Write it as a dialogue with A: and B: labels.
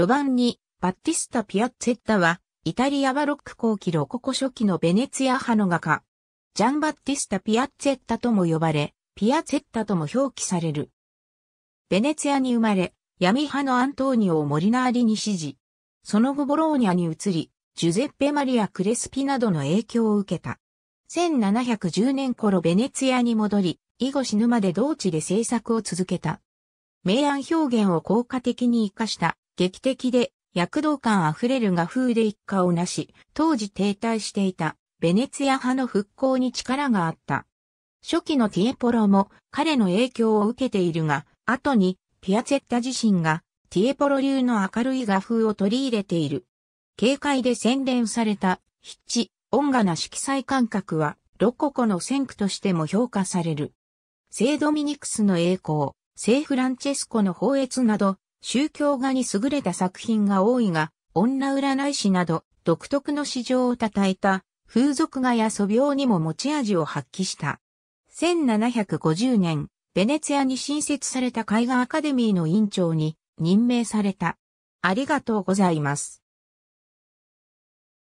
A: 序盤に、バッティスタ・ピアッツェッタは、イタリアバロック後期ロココ初期のベネツィア派の画家。ジャン・バッティスタ・ピアッツェッタとも呼ばれ、ピアッツェッタとも表記される。ベネツィアに生まれ、闇派のアントーニオをモリナーリに支持。その後ボローニャに移り、ジュゼッペ・マリア・クレスピなどの影響を受けた。1710年頃ベネツィアに戻り、以後死ぬまで同地で制作を続けた。明暗表現を効果的に活かした劇的で躍動感あふれる画風で一家をなし、当時停滞していたベネツィア派の復興に力があった。初期のティエポロも彼の影響を受けているが、後にピアツェッタ自身がティエポロ流の明るい画風を取り入れている。軽快で洗練された筆致、音画な色彩感覚はロココの先駆としても評価される。聖ドミニクスの栄光、聖フランチェスコの放越など、宗教画に優れた作品が多いが、女占い師など独特の市場を称えた風俗画や素描にも持ち味を発揮した。1750年、ベネツィアに新設された絵画アカデミーの委員長に任命された。ありがとうございます。